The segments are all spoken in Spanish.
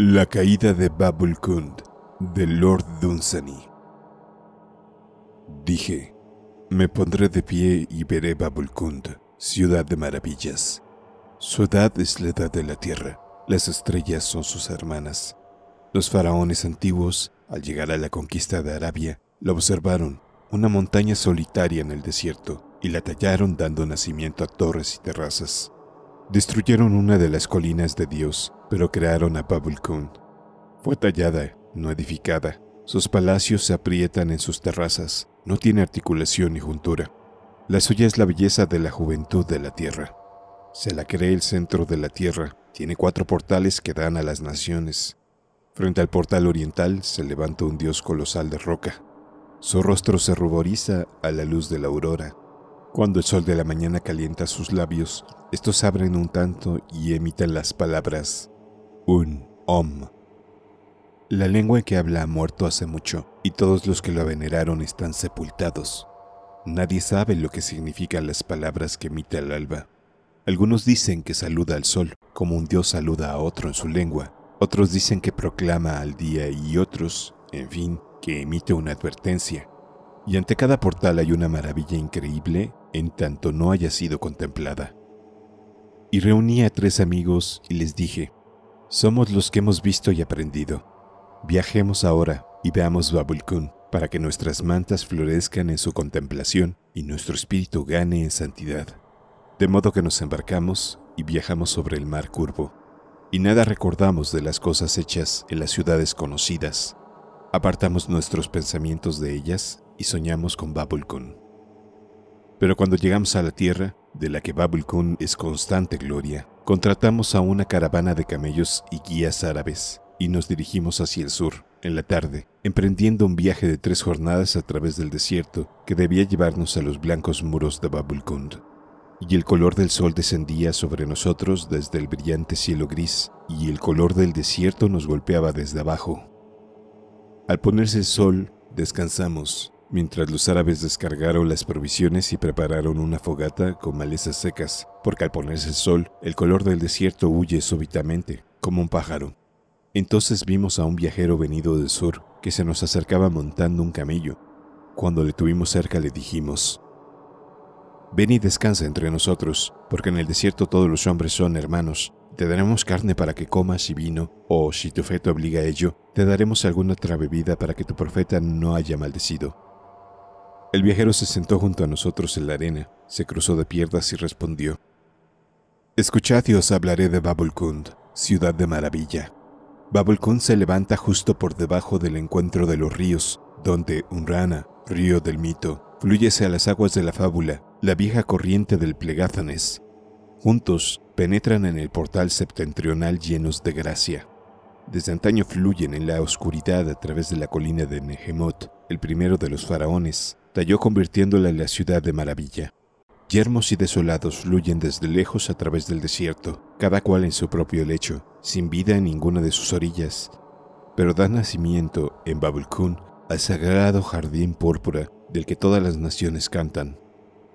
La caída de Babulkund de Lord Dunsany. Dije, me pondré de pie y veré Babulkund, ciudad de maravillas. Su edad es la edad de la tierra, las estrellas son sus hermanas. Los faraones antiguos, al llegar a la conquista de Arabia, la observaron, una montaña solitaria en el desierto, y la tallaron dando nacimiento a torres y terrazas. Destruyeron una de las colinas de Dios, pero crearon a Babulkun. Fue tallada, no edificada. Sus palacios se aprietan en sus terrazas, no tiene articulación ni juntura. La suya es la belleza de la juventud de la tierra. Se la cree el centro de la tierra, tiene cuatro portales que dan a las naciones. Frente al portal oriental se levanta un dios colosal de roca. Su rostro se ruboriza a la luz de la aurora, cuando el sol de la mañana calienta sus labios, estos abren un tanto y emiten las palabras un om. La lengua en que habla ha muerto hace mucho y todos los que lo veneraron están sepultados. Nadie sabe lo que significan las palabras que emite el alba. Algunos dicen que saluda al sol, como un dios saluda a otro en su lengua. Otros dicen que proclama al día y otros, en fin, que emite una advertencia. Y ante cada portal hay una maravilla increíble en tanto no haya sido contemplada. Y reuní a tres amigos y les dije, somos los que hemos visto y aprendido. Viajemos ahora y veamos Babulkun para que nuestras mantas florezcan en su contemplación y nuestro espíritu gane en santidad. De modo que nos embarcamos y viajamos sobre el mar curvo, y nada recordamos de las cosas hechas en las ciudades conocidas. Apartamos nuestros pensamientos de ellas y soñamos con Babulkun. Pero cuando llegamos a la tierra, de la que Kund es constante gloria, contratamos a una caravana de camellos y guías árabes y nos dirigimos hacia el sur, en la tarde, emprendiendo un viaje de tres jornadas a través del desierto que debía llevarnos a los blancos muros de Babulkund. Y el color del sol descendía sobre nosotros desde el brillante cielo gris, y el color del desierto nos golpeaba desde abajo. Al ponerse el sol, descansamos mientras los árabes descargaron las provisiones y prepararon una fogata con malezas secas, porque al ponerse el sol, el color del desierto huye súbitamente, como un pájaro. Entonces vimos a un viajero venido del sur que se nos acercaba montando un camello. Cuando le tuvimos cerca le dijimos, Ven y descansa entre nosotros, porque en el desierto todos los hombres son hermanos. Te daremos carne para que comas y vino, o si tu fe te obliga a ello, te daremos alguna otra bebida para que tu profeta no haya maldecido. El viajero se sentó junto a nosotros en la arena, se cruzó de piernas y respondió, Escuchad y os hablaré de Babulkund, ciudad de maravilla. Babulkund se levanta justo por debajo del encuentro de los ríos, donde Unrana, río del mito, fluye hacia las aguas de la fábula, la vieja corriente del Plegázanes. Juntos penetran en el portal septentrional llenos de gracia. Desde antaño fluyen en la oscuridad a través de la colina de Nejemot, el primero de los faraones, talló convirtiéndola en la ciudad de maravilla. Yermos y desolados fluyen desde lejos a través del desierto, cada cual en su propio lecho, sin vida en ninguna de sus orillas, pero da nacimiento en Babulcún, al sagrado jardín púrpura del que todas las naciones cantan.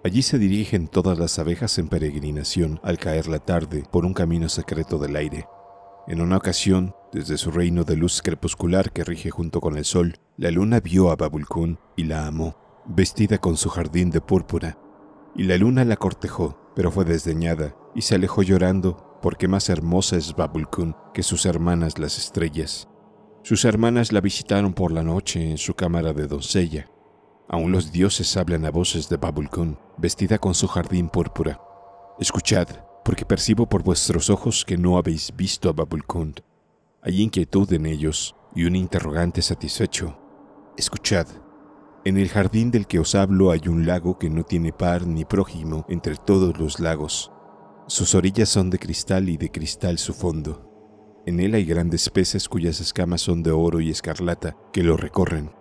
Allí se dirigen todas las abejas en peregrinación al caer la tarde por un camino secreto del aire. En una ocasión, desde su reino de luz crepuscular que rige junto con el sol, la luna vio a Babulcún y la amó vestida con su jardín de púrpura, y la luna la cortejó, pero fue desdeñada y se alejó llorando porque más hermosa es Babulkun que sus hermanas las estrellas. Sus hermanas la visitaron por la noche en su cámara de doncella. Aún los dioses hablan a voces de Babulkun, vestida con su jardín púrpura. Escuchad, porque percibo por vuestros ojos que no habéis visto a Babulkund. Hay inquietud en ellos y un interrogante satisfecho. Escuchad, en el jardín del que os hablo hay un lago que no tiene par ni prójimo entre todos los lagos. Sus orillas son de cristal y de cristal su fondo. En él hay grandes peces cuyas escamas son de oro y escarlata que lo recorren.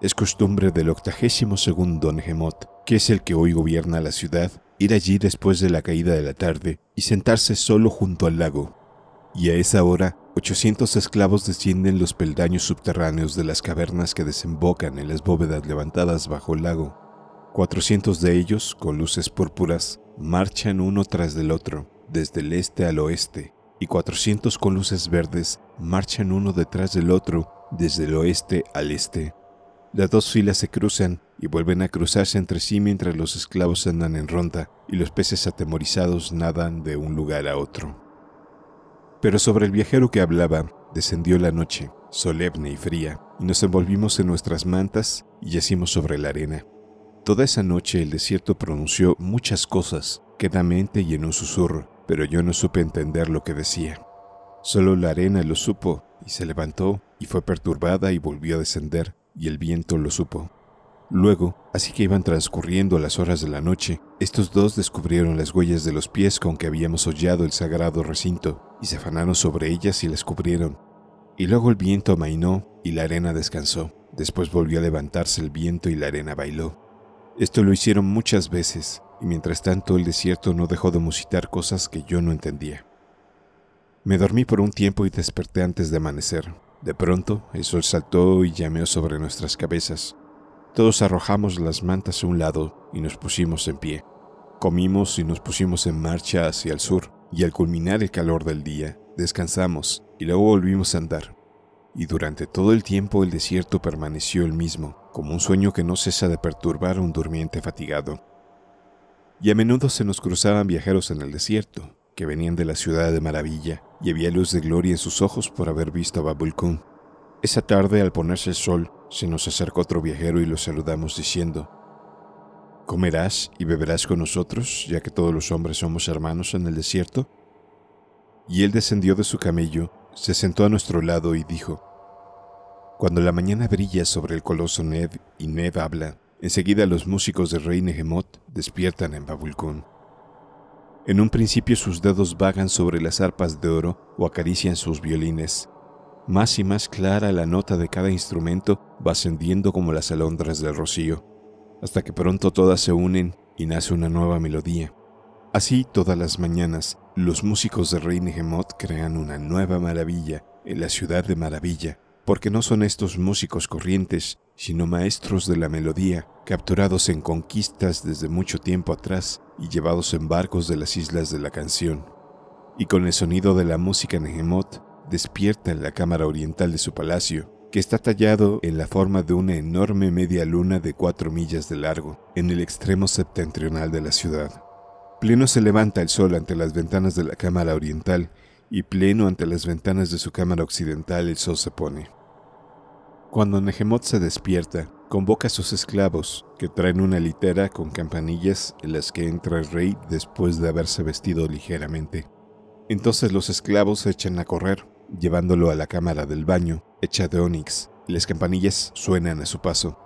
Es costumbre del octagésimo segundo Nehemot, que es el que hoy gobierna la ciudad, ir allí después de la caída de la tarde y sentarse solo junto al lago. Y a esa hora 800 esclavos descienden los peldaños subterráneos de las cavernas que desembocan en las bóvedas levantadas bajo el lago. 400 de ellos, con luces púrpuras, marchan uno tras del otro, desde el este al oeste, y 400 con luces verdes marchan uno detrás del otro, desde el oeste al este. Las dos filas se cruzan y vuelven a cruzarse entre sí mientras los esclavos andan en ronda y los peces atemorizados nadan de un lugar a otro. Pero sobre el viajero que hablaba, descendió la noche, solemne y fría, y nos envolvimos en nuestras mantas y yacimos sobre la arena. Toda esa noche el desierto pronunció muchas cosas, quedamente y en un susurro, pero yo no supe entender lo que decía. Solo la arena lo supo, y se levantó, y fue perturbada y volvió a descender, y el viento lo supo. Luego, así que iban transcurriendo las horas de la noche, estos dos descubrieron las huellas de los pies con que habíamos hollado el sagrado recinto, y se afanaron sobre ellas y las cubrieron. Y luego el viento amainó y la arena descansó. Después volvió a levantarse el viento y la arena bailó. Esto lo hicieron muchas veces, y mientras tanto el desierto no dejó de musitar cosas que yo no entendía. Me dormí por un tiempo y desperté antes de amanecer. De pronto, el sol saltó y llameó sobre nuestras cabezas. Todos arrojamos las mantas a un lado y nos pusimos en pie. Comimos y nos pusimos en marcha hacia el sur, y al culminar el calor del día, descansamos y luego volvimos a andar. Y durante todo el tiempo el desierto permaneció el mismo, como un sueño que no cesa de perturbar a un durmiente fatigado. Y a menudo se nos cruzaban viajeros en el desierto, que venían de la ciudad de maravilla, y había luz de gloria en sus ojos por haber visto a Babulcún. Esa tarde, al ponerse el sol, se nos acercó otro viajero y lo saludamos diciendo, ¿Comerás y beberás con nosotros, ya que todos los hombres somos hermanos en el desierto? Y él descendió de su camello, se sentó a nuestro lado y dijo, Cuando la mañana brilla sobre el coloso Neb y Neb habla, enseguida los músicos del rey Nehemot despiertan en Babulcón. En un principio sus dedos vagan sobre las arpas de oro o acarician sus violines, más y más clara la nota de cada instrumento va ascendiendo como las alondras del rocío, hasta que pronto todas se unen y nace una nueva melodía. Así todas las mañanas, los músicos de Rey nehemoth crean una nueva maravilla en la ciudad de Maravilla, porque no son estos músicos corrientes, sino maestros de la melodía, capturados en conquistas desde mucho tiempo atrás y llevados en barcos de las islas de la canción. Y con el sonido de la música en despierta en la cámara oriental de su palacio, que está tallado en la forma de una enorme media luna de cuatro millas de largo, en el extremo septentrional de la ciudad. Pleno se levanta el sol ante las ventanas de la cámara oriental y pleno ante las ventanas de su cámara occidental el sol se pone. Cuando Nejemot se despierta, convoca a sus esclavos, que traen una litera con campanillas en las que entra el rey después de haberse vestido ligeramente. Entonces los esclavos se echan a correr, llevándolo a la cámara del baño, hecha de onix, las campanillas suenan a su paso.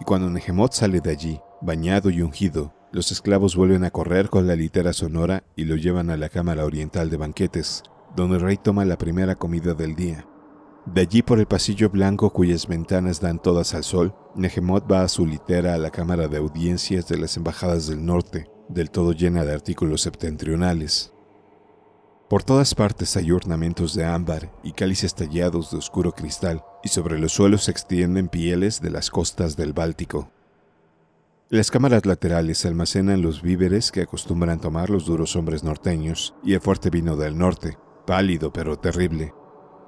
Y cuando Nejemot sale de allí, bañado y ungido, los esclavos vuelven a correr con la litera sonora y lo llevan a la cámara oriental de banquetes, donde el rey toma la primera comida del día. De allí por el pasillo blanco cuyas ventanas dan todas al sol, Nejemot va a su litera a la cámara de audiencias de las embajadas del norte, del todo llena de artículos septentrionales, por todas partes hay ornamentos de ámbar y cálices tallados de oscuro cristal, y sobre los suelos se extienden pieles de las costas del Báltico. Las cámaras laterales almacenan los víveres que acostumbran tomar los duros hombres norteños y el fuerte vino del norte, pálido pero terrible.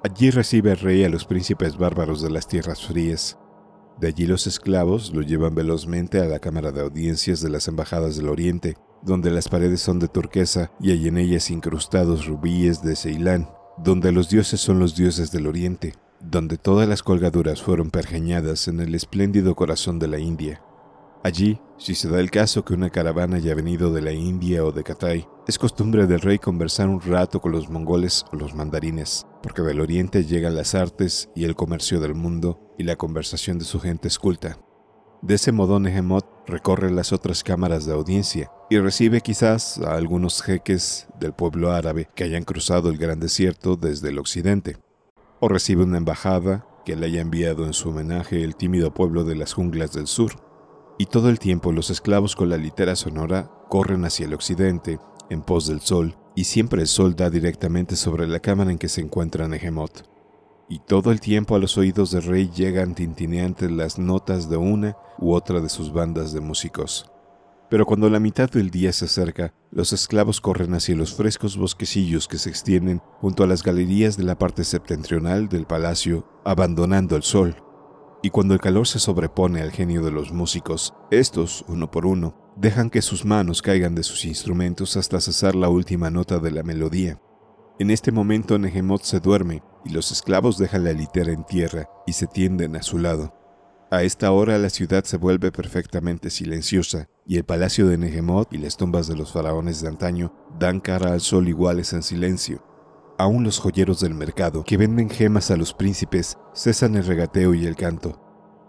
Allí recibe el rey a los príncipes bárbaros de las tierras frías. De allí los esclavos lo llevan velozmente a la cámara de audiencias de las embajadas del Oriente, donde las paredes son de turquesa y hay en ellas incrustados rubíes de Ceilán, donde los dioses son los dioses del oriente, donde todas las colgaduras fueron pergeñadas en el espléndido corazón de la India. Allí, si se da el caso que una caravana haya venido de la India o de Catay, es costumbre del rey conversar un rato con los mongoles o los mandarines, porque del oriente llegan las artes y el comercio del mundo, y la conversación de su gente es culta. De ese modo Nehemoth recorre las otras cámaras de audiencia y recibe quizás a algunos jeques del pueblo árabe que hayan cruzado el gran desierto desde el occidente, o recibe una embajada que le haya enviado en su homenaje el tímido pueblo de las junglas del sur. Y todo el tiempo los esclavos con la litera sonora corren hacia el occidente, en pos del sol, y siempre el sol da directamente sobre la cámara en que se encuentran Hegemot y todo el tiempo a los oídos del Rey llegan tintineantes las notas de una u otra de sus bandas de músicos. Pero cuando la mitad del día se acerca, los esclavos corren hacia los frescos bosquecillos que se extienden junto a las galerías de la parte septentrional del palacio, abandonando el sol. Y cuando el calor se sobrepone al genio de los músicos, estos, uno por uno, dejan que sus manos caigan de sus instrumentos hasta cesar la última nota de la melodía. En este momento Nehemoth se duerme y los esclavos dejan la litera en tierra y se tienden a su lado. A esta hora la ciudad se vuelve perfectamente silenciosa y el palacio de Negemot y las tumbas de los faraones de antaño dan cara al sol iguales en silencio. Aún los joyeros del mercado que venden gemas a los príncipes cesan el regateo y el canto,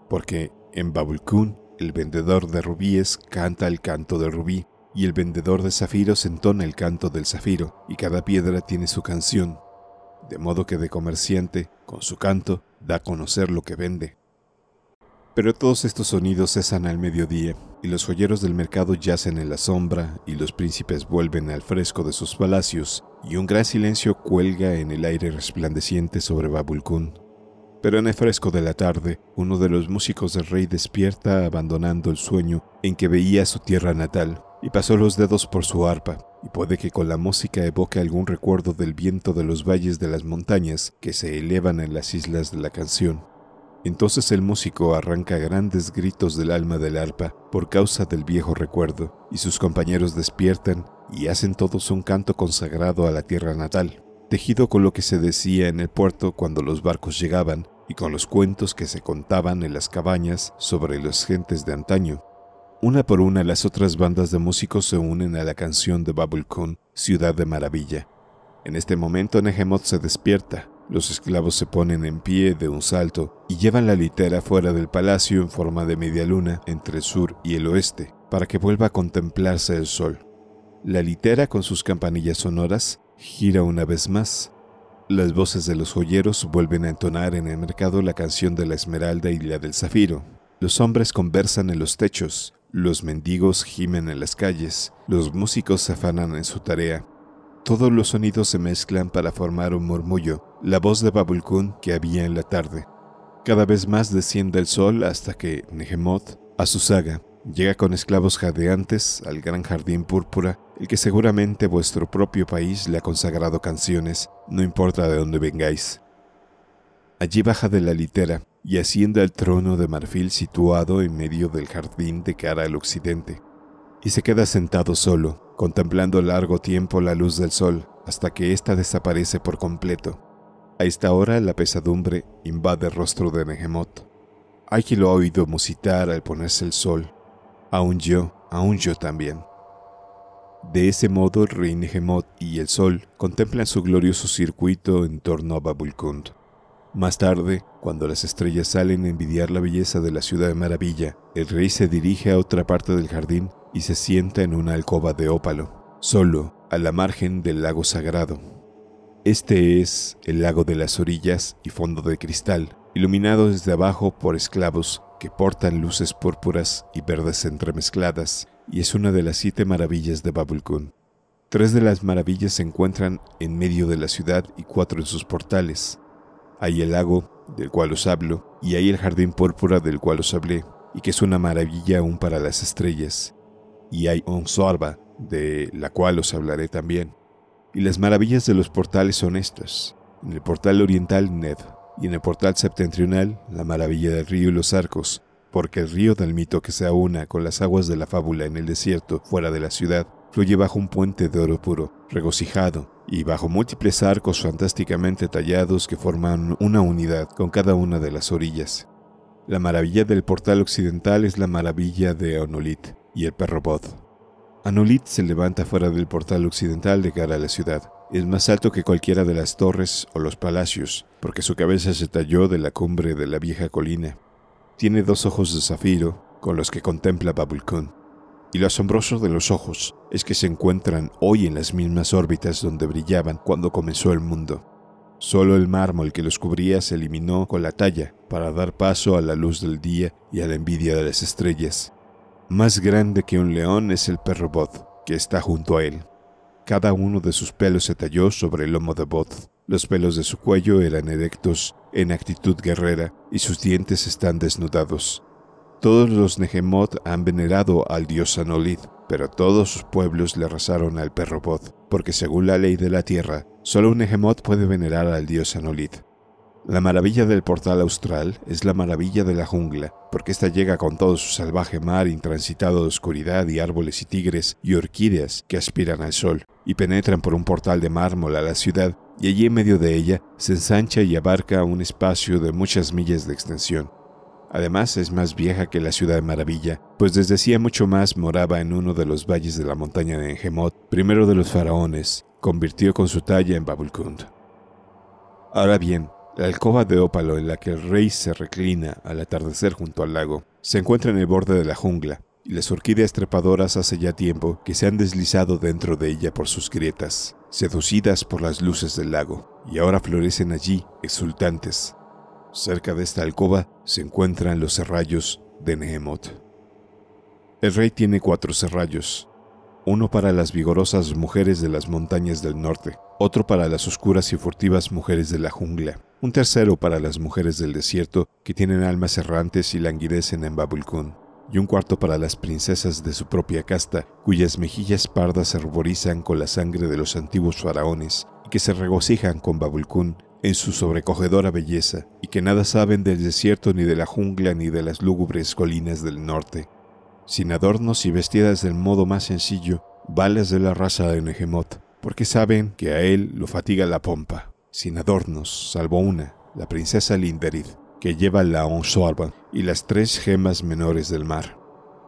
porque en Babulcún el vendedor de rubíes canta el canto del rubí y el vendedor de zafiros entona el canto del zafiro y cada piedra tiene su canción de modo que de comerciante, con su canto, da a conocer lo que vende. Pero todos estos sonidos cesan al mediodía, y los joyeros del mercado yacen en la sombra, y los príncipes vuelven al fresco de sus palacios, y un gran silencio cuelga en el aire resplandeciente sobre Babulcún. Pero en el fresco de la tarde, uno de los músicos del rey despierta abandonando el sueño en que veía su tierra natal, y pasó los dedos por su arpa, y puede que con la música evoque algún recuerdo del viento de los valles de las montañas que se elevan en las islas de la canción. Entonces el músico arranca grandes gritos del alma del arpa por causa del viejo recuerdo, y sus compañeros despiertan y hacen todos un canto consagrado a la tierra natal, tejido con lo que se decía en el puerto cuando los barcos llegaban y con los cuentos que se contaban en las cabañas sobre las gentes de antaño, una por una las otras bandas de músicos se unen a la canción de Babulkun, Ciudad de Maravilla. En este momento Nehemoth se despierta, los esclavos se ponen en pie de un salto y llevan la litera fuera del palacio en forma de media luna entre el sur y el oeste, para que vuelva a contemplarse el sol. La litera con sus campanillas sonoras gira una vez más. Las voces de los joyeros vuelven a entonar en el mercado la canción de la esmeralda y la del zafiro. Los hombres conversan en los techos, los mendigos gimen en las calles, los músicos se afanan en su tarea. Todos los sonidos se mezclan para formar un murmullo, la voz de babulcón que había en la tarde. Cada vez más desciende el sol hasta que Nehemoth, a su saga, llega con esclavos jadeantes al gran jardín púrpura, el que seguramente vuestro propio país le ha consagrado canciones, no importa de dónde vengáis. Allí baja de la litera, y asciende al trono de marfil situado en medio del jardín de cara al occidente, y se queda sentado solo, contemplando largo tiempo la luz del sol, hasta que ésta desaparece por completo. A esta hora la pesadumbre invade el rostro de Nehemoth. Hay quien lo ha oído musitar al ponerse el sol. Aún yo, aún yo también. De ese modo el rey Nehemoth y el sol contemplan su glorioso circuito en torno a Babulkund. Más tarde, cuando las estrellas salen a envidiar la belleza de la ciudad de maravilla, el rey se dirige a otra parte del jardín y se sienta en una alcoba de ópalo, solo a la margen del lago sagrado. Este es el lago de las orillas y fondo de cristal, iluminado desde abajo por esclavos que portan luces púrpuras y verdes entremezcladas, y es una de las siete maravillas de Babulkun. Tres de las maravillas se encuentran en medio de la ciudad y cuatro en sus portales, hay el lago, del cual os hablo, y hay el jardín púrpura del cual os hablé, y que es una maravilla aún para las estrellas. Y hay Onsorba, de la cual os hablaré también. Y las maravillas de los portales son estas. En el portal oriental, Ned, y en el portal septentrional, la maravilla del río y los arcos, porque el río del mito que se aúna con las aguas de la fábula en el desierto fuera de la ciudad fluye bajo un puente de oro puro, regocijado, y bajo múltiples arcos fantásticamente tallados que forman una unidad con cada una de las orillas. La maravilla del portal occidental es la maravilla de Anulit y el perro Bod. se levanta fuera del portal occidental de cara a la ciudad. Es más alto que cualquiera de las torres o los palacios, porque su cabeza se talló de la cumbre de la vieja colina. Tiene dos ojos de zafiro, con los que contempla Babulkun. Y lo asombroso de los ojos es que se encuentran hoy en las mismas órbitas donde brillaban cuando comenzó el mundo. Solo el mármol que los cubría se eliminó con la talla para dar paso a la luz del día y a la envidia de las estrellas. Más grande que un león es el perro Both, que está junto a él. Cada uno de sus pelos se talló sobre el lomo de Both. Los pelos de su cuello eran erectos, en actitud guerrera, y sus dientes están desnudados. Todos los Nehemoth han venerado al dios Anolid, pero todos sus pueblos le rezaron al perro Bod, porque según la ley de la tierra, solo un hegemot puede venerar al dios Anolit. La maravilla del portal austral es la maravilla de la jungla, porque ésta llega con todo su salvaje mar intransitado de oscuridad y árboles y tigres y orquídeas que aspiran al sol, y penetran por un portal de mármol a la ciudad, y allí en medio de ella se ensancha y abarca un espacio de muchas millas de extensión. Además, es más vieja que la ciudad de Maravilla, pues desde hacía mucho más moraba en uno de los valles de la montaña de Engemot, primero de los faraones, convirtió con su talla en Babulkund. Ahora bien, la alcoba de ópalo en la que el rey se reclina al atardecer junto al lago se encuentra en el borde de la jungla, y las orquídeas trepadoras hace ya tiempo que se han deslizado dentro de ella por sus grietas, seducidas por las luces del lago, y ahora florecen allí, exultantes, Cerca de esta alcoba se encuentran los serrallos de Nehemot. El rey tiene cuatro serrallos, uno para las vigorosas mujeres de las montañas del norte, otro para las oscuras y furtivas mujeres de la jungla, un tercero para las mujeres del desierto que tienen almas errantes y languidecen en Babulcún, y un cuarto para las princesas de su propia casta, cuyas mejillas pardas se ruborizan con la sangre de los antiguos faraones y que se regocijan con Babulcún en su sobrecogedora belleza y que nada saben del desierto ni de la jungla ni de las lúgubres colinas del norte. Sin adornos y vestidas del modo más sencillo, balas de la raza de Nejemot, porque saben que a él lo fatiga la pompa. Sin adornos, salvo una, la princesa Linderid, que lleva la Onsuarban y las tres gemas menores del mar.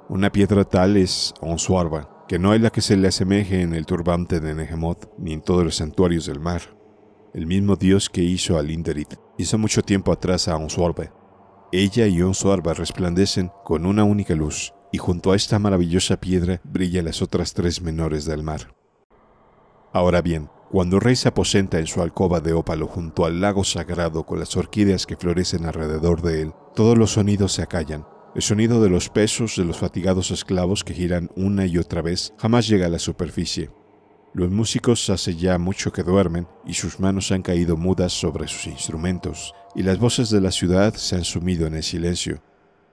Una piedra tal es Onsuarban, que no hay la que se le asemeje en el turbante de Nejemot ni en todos los santuarios del mar el mismo dios que hizo al Linderit, hizo mucho tiempo atrás a Onsuarbe. Ella y Onsuarbe resplandecen con una única luz, y junto a esta maravillosa piedra brillan las otras tres menores del mar. Ahora bien, cuando rey se aposenta en su alcoba de ópalo junto al lago sagrado con las orquídeas que florecen alrededor de él, todos los sonidos se acallan. El sonido de los pesos de los fatigados esclavos que giran una y otra vez jamás llega a la superficie. Los músicos hace ya mucho que duermen y sus manos han caído mudas sobre sus instrumentos, y las voces de la ciudad se han sumido en el silencio.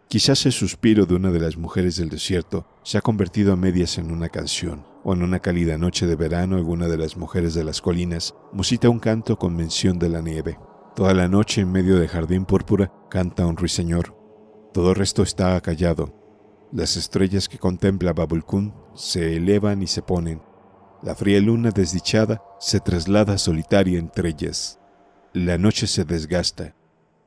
Quizás el suspiro de una de las mujeres del desierto se ha convertido a medias en una canción, o en una cálida noche de verano alguna de las mujeres de las colinas musita un canto con mención de la nieve. Toda la noche en medio de jardín púrpura canta un ruiseñor. Todo el resto está callado. Las estrellas que contempla Babulkun se elevan y se ponen, la fría luna desdichada se traslada solitaria entre ellas. La noche se desgasta.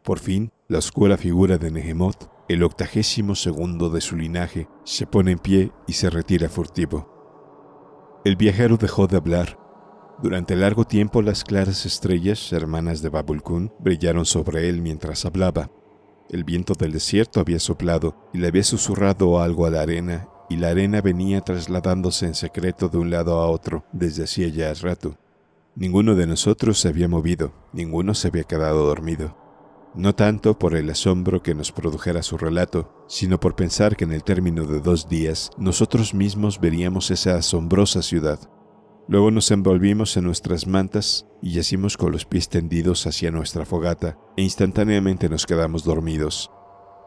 Por fin, la oscura figura de Nehemoth, el octagésimo segundo de su linaje, se pone en pie y se retira furtivo. El viajero dejó de hablar. Durante largo tiempo las claras estrellas, hermanas de Babulkun, brillaron sobre él mientras hablaba. El viento del desierto había soplado y le había susurrado algo a la arena y la arena venía trasladándose en secreto de un lado a otro desde hacía ya rato. Ninguno de nosotros se había movido, ninguno se había quedado dormido. No tanto por el asombro que nos produjera su relato, sino por pensar que en el término de dos días nosotros mismos veríamos esa asombrosa ciudad. Luego nos envolvimos en nuestras mantas y yacimos con los pies tendidos hacia nuestra fogata e instantáneamente nos quedamos dormidos.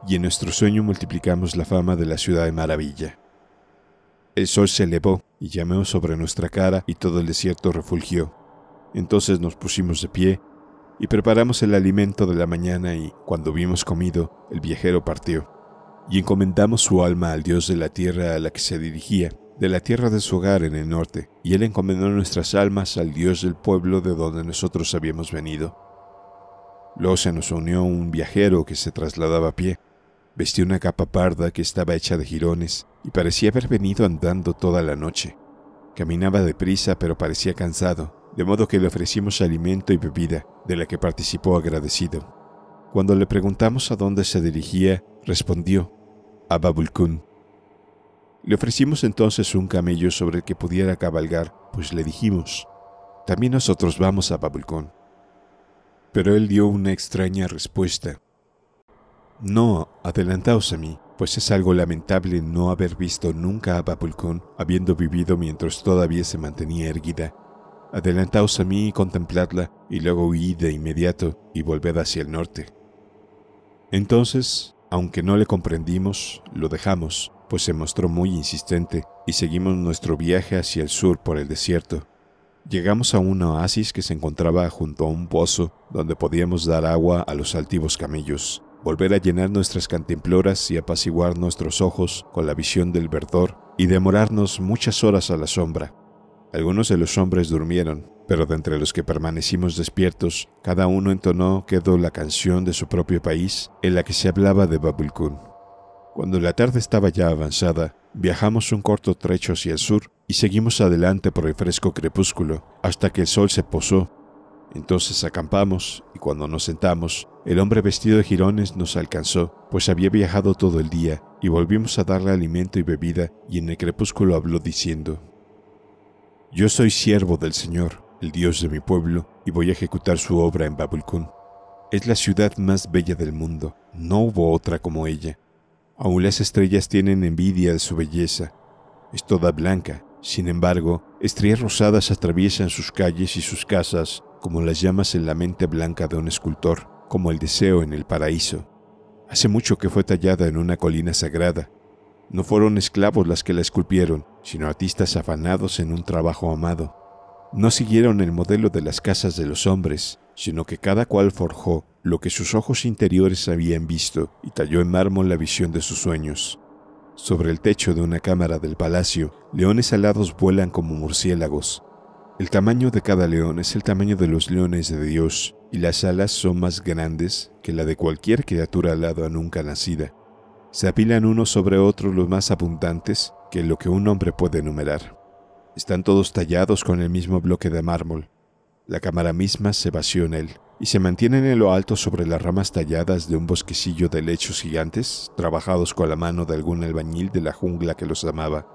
Y en nuestro sueño multiplicamos la fama de la ciudad de maravilla. El sol se elevó y llameó sobre nuestra cara y todo el desierto refulgió. Entonces nos pusimos de pie y preparamos el alimento de la mañana y, cuando hubimos comido, el viajero partió. Y encomendamos su alma al Dios de la tierra a la que se dirigía, de la tierra de su hogar en el norte, y él encomendó nuestras almas al Dios del pueblo de donde nosotros habíamos venido. Luego se nos unió un viajero que se trasladaba a pie. Vestía una capa parda que estaba hecha de jirones y parecía haber venido andando toda la noche. Caminaba deprisa, pero parecía cansado, de modo que le ofrecimos alimento y bebida, de la que participó agradecido. Cuando le preguntamos a dónde se dirigía, respondió, a Babulkun. Le ofrecimos entonces un camello sobre el que pudiera cabalgar, pues le dijimos, también nosotros vamos a Babulcón. Pero él dio una extraña respuesta. No, adelantaos a mí, pues es algo lamentable no haber visto nunca a Bapulcón, habiendo vivido mientras todavía se mantenía erguida. Adelantaos a mí y contempladla, y luego huid de inmediato y volved hacia el norte. Entonces, aunque no le comprendimos, lo dejamos, pues se mostró muy insistente, y seguimos nuestro viaje hacia el sur por el desierto. Llegamos a un oasis que se encontraba junto a un pozo donde podíamos dar agua a los altivos camellos volver a llenar nuestras cantimploras y apaciguar nuestros ojos con la visión del verdor y demorarnos muchas horas a la sombra. Algunos de los hombres durmieron, pero de entre los que permanecimos despiertos, cada uno entonó quedó la canción de su propio país en la que se hablaba de Babulkun. Cuando la tarde estaba ya avanzada, viajamos un corto trecho hacia el sur y seguimos adelante por el fresco crepúsculo hasta que el sol se posó entonces acampamos y cuando nos sentamos, el hombre vestido de jirones nos alcanzó, pues había viajado todo el día, y volvimos a darle alimento y bebida, y en el crepúsculo habló diciendo, Yo soy siervo del Señor, el Dios de mi pueblo, y voy a ejecutar su obra en Babulcún. Es la ciudad más bella del mundo, no hubo otra como ella. Aún las estrellas tienen envidia de su belleza. Es toda blanca, sin embargo, estrellas rosadas atraviesan sus calles y sus casas, como las llamas en la mente blanca de un escultor, como el deseo en el paraíso. Hace mucho que fue tallada en una colina sagrada. No fueron esclavos las que la esculpieron, sino artistas afanados en un trabajo amado. No siguieron el modelo de las casas de los hombres, sino que cada cual forjó lo que sus ojos interiores habían visto y talló en mármol la visión de sus sueños. Sobre el techo de una cámara del palacio, leones alados vuelan como murciélagos, el tamaño de cada león es el tamaño de los leones de Dios, y las alas son más grandes que la de cualquier criatura alada nunca nacida. Se apilan unos sobre otros los más abundantes que lo que un hombre puede enumerar. Están todos tallados con el mismo bloque de mármol. La cámara misma se vació en él, y se mantienen en lo alto sobre las ramas talladas de un bosquecillo de lechos gigantes, trabajados con la mano de algún albañil de la jungla que los amaba.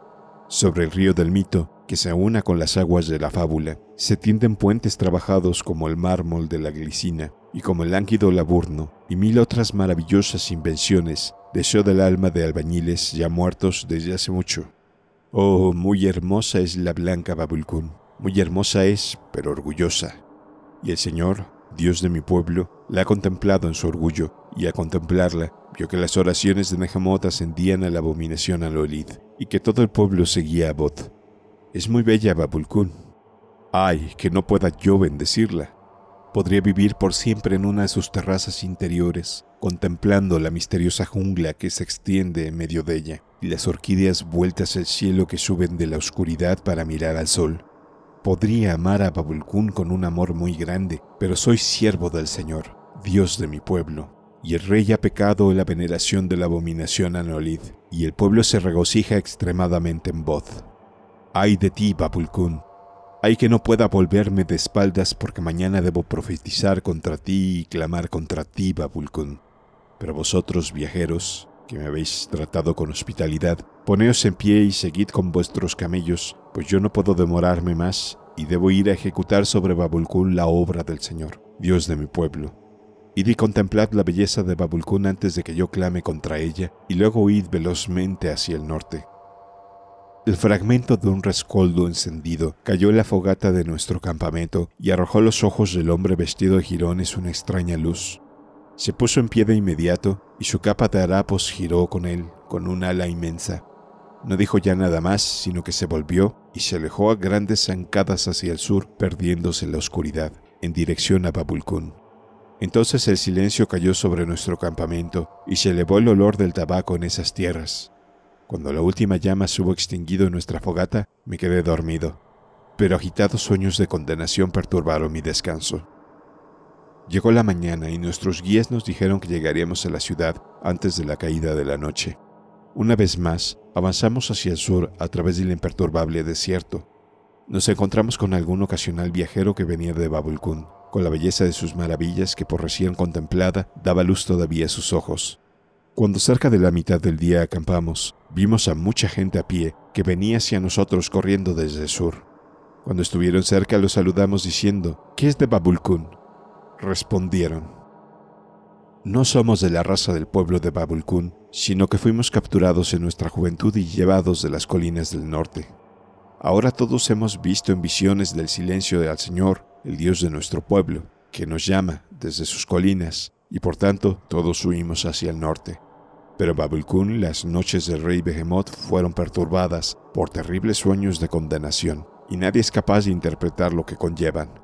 Sobre el río del mito, que se una con las aguas de la fábula, se tienden puentes trabajados como el mármol de la glicina y como el lánguido laburno, y mil otras maravillosas invenciones, deseo del alma de albañiles ya muertos desde hace mucho. Oh, muy hermosa es la blanca Babulcún, muy hermosa es, pero orgullosa. Y el Señor, Dios de mi pueblo, la ha contemplado en su orgullo y a contemplarla, vio que las oraciones de Nehemoth ascendían a la abominación al Olid y que todo el pueblo seguía a Bot. Es muy bella Babulkun. Ay, que no pueda yo bendecirla. Podría vivir por siempre en una de sus terrazas interiores, contemplando la misteriosa jungla que se extiende en medio de ella y las orquídeas vueltas al cielo que suben de la oscuridad para mirar al sol. Podría amar a Babulkun con un amor muy grande, pero soy siervo del Señor, Dios de mi pueblo, y el rey ha pecado en la veneración de la abominación Anolid, y el pueblo se regocija extremadamente en voz. ¡Ay de ti, Babulkun! ¡Ay que no pueda volverme de espaldas porque mañana debo profetizar contra ti y clamar contra ti, Babulkun! Pero vosotros, viajeros, que me habéis tratado con hospitalidad, poneos en pie y seguid con vuestros camellos, pues yo no puedo demorarme más y debo ir a ejecutar sobre Babulkun la obra del Señor, Dios de mi pueblo Id y contemplad la belleza de Babulcún antes de que yo clame contra ella, y luego id velozmente hacia el norte. El fragmento de un rescoldo encendido cayó en la fogata de nuestro campamento y arrojó a los ojos del hombre vestido de jirones una extraña luz. Se puso en pie de inmediato y su capa de harapos giró con él con un ala inmensa. No dijo ya nada más, sino que se volvió y se alejó a grandes zancadas hacia el sur, perdiéndose en la oscuridad, en dirección a Babulcún. Entonces el silencio cayó sobre nuestro campamento y se elevó el olor del tabaco en esas tierras. Cuando la última llama se hubo extinguido en nuestra fogata, me quedé dormido, pero agitados sueños de condenación perturbaron mi descanso. Llegó la mañana y nuestros guías nos dijeron que llegaríamos a la ciudad antes de la caída de la noche. Una vez más, avanzamos hacia el sur a través del imperturbable desierto. Nos encontramos con algún ocasional viajero que venía de Babulkund con la belleza de sus maravillas que por recién contemplada daba luz todavía a sus ojos. Cuando cerca de la mitad del día acampamos, vimos a mucha gente a pie que venía hacia nosotros corriendo desde el sur. Cuando estuvieron cerca los saludamos diciendo, ¿qué es de Babulcún? Respondieron, no somos de la raza del pueblo de Babulcún, sino que fuimos capturados en nuestra juventud y llevados de las colinas del norte. Ahora todos hemos visto en visiones del silencio del Señor el Dios de nuestro pueblo, que nos llama desde sus colinas, y por tanto todos huimos hacia el norte. Pero Babulcún, las noches del rey Behemoth fueron perturbadas por terribles sueños de condenación, y nadie es capaz de interpretar lo que conllevan.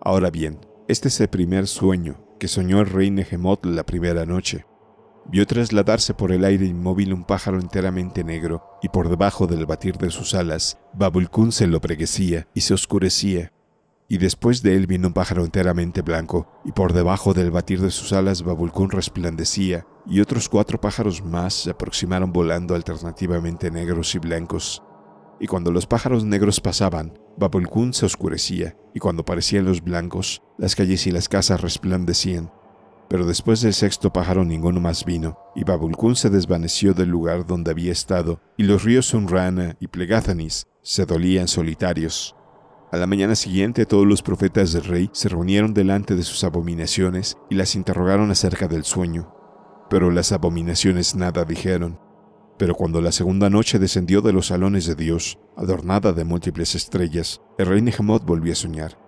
Ahora bien, este es el primer sueño que soñó el rey Nehemoth la primera noche. Vio trasladarse por el aire inmóvil un pájaro enteramente negro, y por debajo del batir de sus alas, Babulcún se lo preguecía y se oscurecía, y después de él vino un pájaro enteramente blanco, y por debajo del batir de sus alas Babulcún resplandecía, y otros cuatro pájaros más se aproximaron volando alternativamente negros y blancos. Y cuando los pájaros negros pasaban, Babulcún se oscurecía, y cuando parecían los blancos, las calles y las casas resplandecían. Pero después del sexto pájaro ninguno más vino, y Babulcún se desvaneció del lugar donde había estado, y los ríos Unrana y Plegázanis se dolían solitarios. A la mañana siguiente todos los profetas del rey se reunieron delante de sus abominaciones y las interrogaron acerca del sueño. Pero las abominaciones nada dijeron. Pero cuando la segunda noche descendió de los salones de Dios, adornada de múltiples estrellas, el rey Nehemoth volvió a soñar.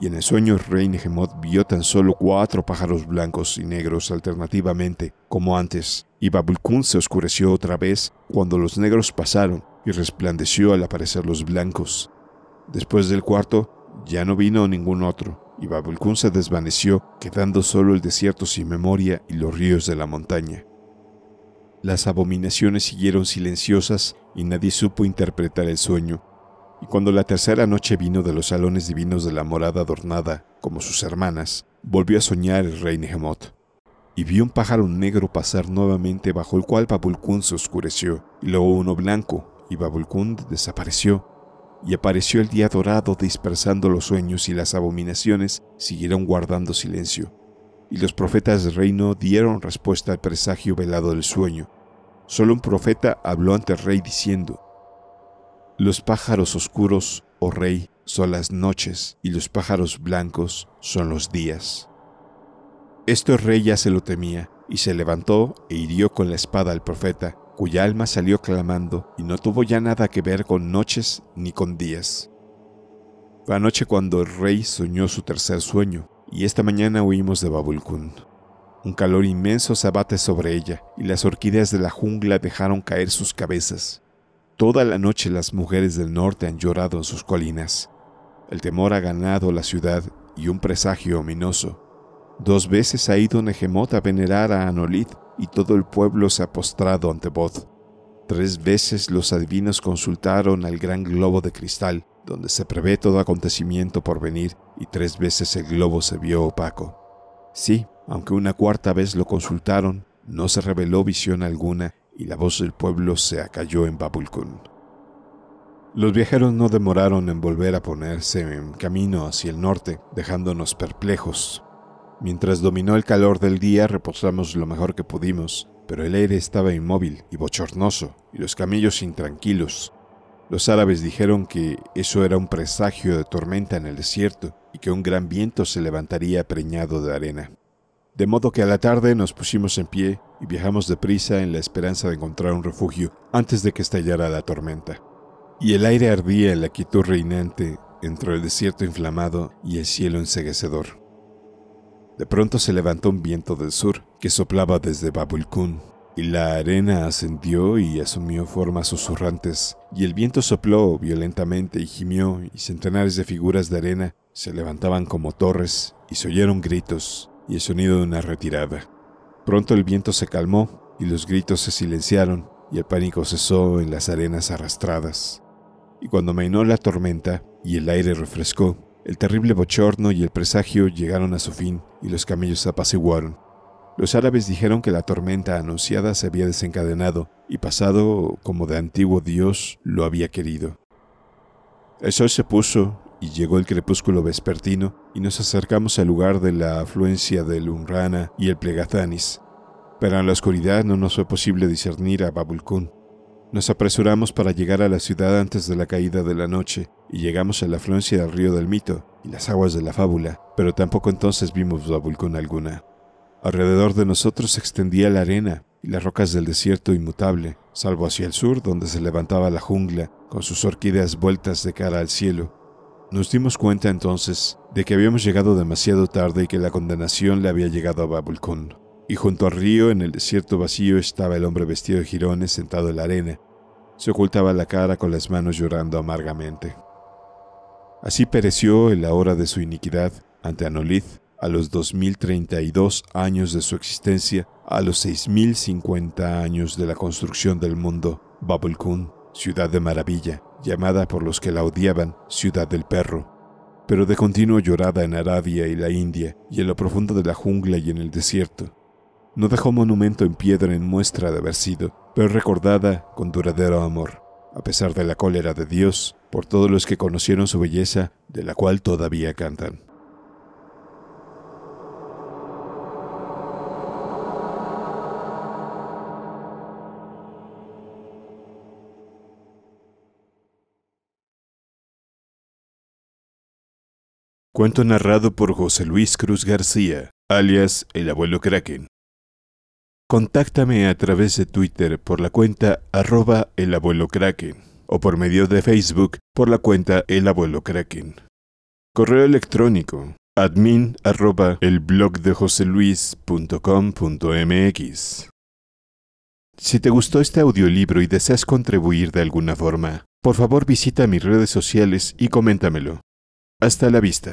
Y en el sueño el rey Nehemoth vio tan solo cuatro pájaros blancos y negros alternativamente, como antes, y Babulcún se oscureció otra vez cuando los negros pasaron y resplandeció al aparecer los blancos. Después del cuarto, ya no vino ningún otro, y Babulkun se desvaneció, quedando solo el desierto sin memoria y los ríos de la montaña. Las abominaciones siguieron silenciosas y nadie supo interpretar el sueño, y cuando la tercera noche vino de los salones divinos de la morada adornada, como sus hermanas, volvió a soñar el rey Nehemoth. y vio un pájaro negro pasar nuevamente bajo el cual Babulkun se oscureció, y luego uno blanco, y Babulkun desapareció, y apareció el día dorado dispersando los sueños y las abominaciones siguieron guardando silencio, y los profetas del reino dieron respuesta al presagio velado del sueño. Solo un profeta habló ante el rey diciendo, Los pájaros oscuros, oh rey, son las noches, y los pájaros blancos son los días. Esto el rey ya se lo temía, y se levantó e hirió con la espada al profeta, cuya alma salió clamando y no tuvo ya nada que ver con noches ni con días. Fue anoche cuando el rey soñó su tercer sueño, y esta mañana huimos de Babulcún. Un calor inmenso se abate sobre ella, y las orquídeas de la jungla dejaron caer sus cabezas. Toda la noche las mujeres del norte han llorado en sus colinas. El temor ha ganado la ciudad y un presagio ominoso. Dos veces ha ido Negemot a venerar a Anolith y todo el pueblo se ha postrado ante voz. Tres veces los adivinos consultaron al gran globo de cristal, donde se prevé todo acontecimiento por venir, y tres veces el globo se vio opaco. Sí, aunque una cuarta vez lo consultaron, no se reveló visión alguna y la voz del pueblo se acalló en Babulcún. Los viajeros no demoraron en volver a ponerse en camino hacia el norte, dejándonos perplejos, Mientras dominó el calor del día reposamos lo mejor que pudimos, pero el aire estaba inmóvil y bochornoso, y los camellos intranquilos. Los árabes dijeron que eso era un presagio de tormenta en el desierto y que un gran viento se levantaría preñado de arena. De modo que a la tarde nos pusimos en pie y viajamos deprisa en la esperanza de encontrar un refugio antes de que estallara la tormenta. Y el aire ardía en la quietud reinante entre el desierto inflamado y el cielo enseguecedor. De pronto se levantó un viento del sur que soplaba desde Babulkun, y la arena ascendió y asumió formas susurrantes, y el viento sopló violentamente y gimió, y centenares de figuras de arena se levantaban como torres, y se oyeron gritos y el sonido de una retirada. Pronto el viento se calmó, y los gritos se silenciaron, y el pánico cesó en las arenas arrastradas. Y cuando mainó la tormenta y el aire refrescó, el terrible bochorno y el presagio llegaron a su fin y los camellos se apaciguaron. Los árabes dijeron que la tormenta anunciada se había desencadenado y pasado como de antiguo Dios lo había querido. El sol se puso y llegó el crepúsculo vespertino y nos acercamos al lugar de la afluencia del Umrana y el plegazanis. pero en la oscuridad no nos fue posible discernir a Babulcón. Nos apresuramos para llegar a la ciudad antes de la caída de la noche y llegamos a la afluencia del río del mito y las aguas de la fábula, pero tampoco entonces vimos Babulcón alguna. Alrededor de nosotros se extendía la arena y las rocas del desierto inmutable, salvo hacia el sur donde se levantaba la jungla con sus orquídeas vueltas de cara al cielo. Nos dimos cuenta entonces de que habíamos llegado demasiado tarde y que la condenación le había llegado a Babulcón y junto al río, en el desierto vacío, estaba el hombre vestido de jirones sentado en la arena. Se ocultaba la cara con las manos llorando amargamente. Así pereció en la hora de su iniquidad ante Anolith, a los 2032 años de su existencia, a los 6050 años de la construcción del mundo, Babulkun, ciudad de maravilla, llamada por los que la odiaban ciudad del perro, pero de continuo llorada en Arabia y la India, y en lo profundo de la jungla y en el desierto, no dejó monumento en piedra en muestra de haber sido, pero recordada con duradero amor, a pesar de la cólera de Dios por todos los que conocieron su belleza, de la cual todavía cantan. Cuento narrado por José Luis Cruz García, alias El Abuelo Kraken. Contáctame a través de Twitter por la cuenta arroba Kraken o por medio de Facebook por la cuenta el abuelo Kraken. Correo electrónico admin arroba el blog Si te gustó este audiolibro y deseas contribuir de alguna forma, por favor visita mis redes sociales y coméntamelo. Hasta la vista.